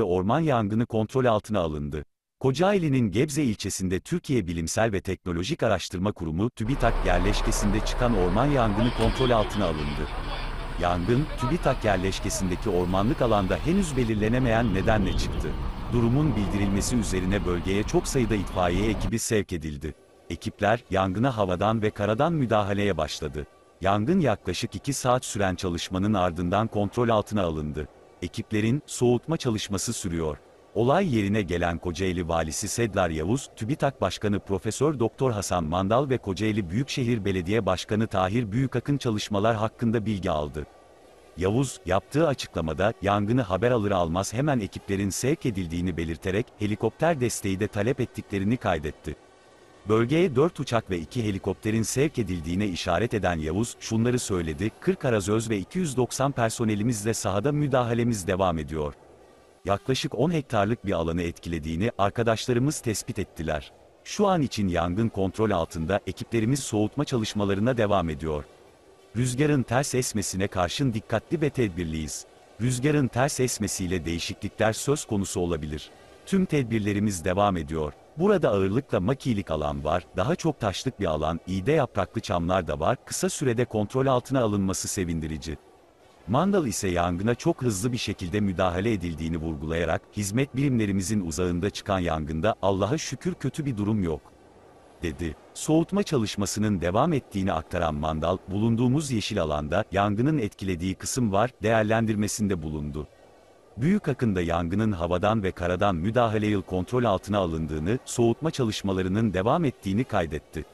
yılında orman yangını kontrol altına alındı. Kocaeli'nin Gebze ilçesinde Türkiye Bilimsel ve Teknolojik Araştırma Kurumu TÜBİTAK yerleşkesinde çıkan orman yangını kontrol altına alındı. Yangın, TÜBİTAK yerleşkesindeki ormanlık alanda henüz belirlenemeyen nedenle çıktı. Durumun bildirilmesi üzerine bölgeye çok sayıda itfaiye ekibi sevk edildi. Ekipler, yangına havadan ve karadan müdahaleye başladı. Yangın yaklaşık 2 saat süren çalışmanın ardından kontrol altına alındı ekiplerin soğutma çalışması sürüyor. Olay yerine gelen Kocaeli Valisi Sedlar Yavuz, TÜBİTAK Başkanı Profesör Doktor Hasan Mandal ve Kocaeli Büyükşehir Belediye Başkanı Tahir Büyükakın çalışmalar hakkında bilgi aldı. Yavuz, yaptığı açıklamada, yangını haber alır almaz hemen ekiplerin sevk edildiğini belirterek, helikopter desteği de talep ettiklerini kaydetti. Bölgeye 4 uçak ve 2 helikopterin sevk edildiğine işaret eden Yavuz, şunları söyledi, 40 arazöz ve 290 personelimizle sahada müdahalemiz devam ediyor. Yaklaşık 10 hektarlık bir alanı etkilediğini arkadaşlarımız tespit ettiler. Şu an için yangın kontrol altında ekiplerimiz soğutma çalışmalarına devam ediyor. Rüzgarın ters esmesine karşın dikkatli ve tedbirliyiz. Rüzgarın ters esmesiyle değişiklikler söz konusu olabilir. Tüm tedbirlerimiz devam ediyor. Burada ağırlıkla makilik alan var, daha çok taşlık bir alan, iğde yapraklı çamlar da var, kısa sürede kontrol altına alınması sevindirici. Mandal ise yangına çok hızlı bir şekilde müdahale edildiğini vurgulayarak, hizmet birimlerimizin uzağında çıkan yangında Allah'a şükür kötü bir durum yok, dedi. Soğutma çalışmasının devam ettiğini aktaran Mandal, bulunduğumuz yeşil alanda yangının etkilediği kısım var, değerlendirmesinde bulundu. Büyük akında yangının havadan ve karadan müdahaleyle kontrol altına alındığını, soğutma çalışmalarının devam ettiğini kaydetti.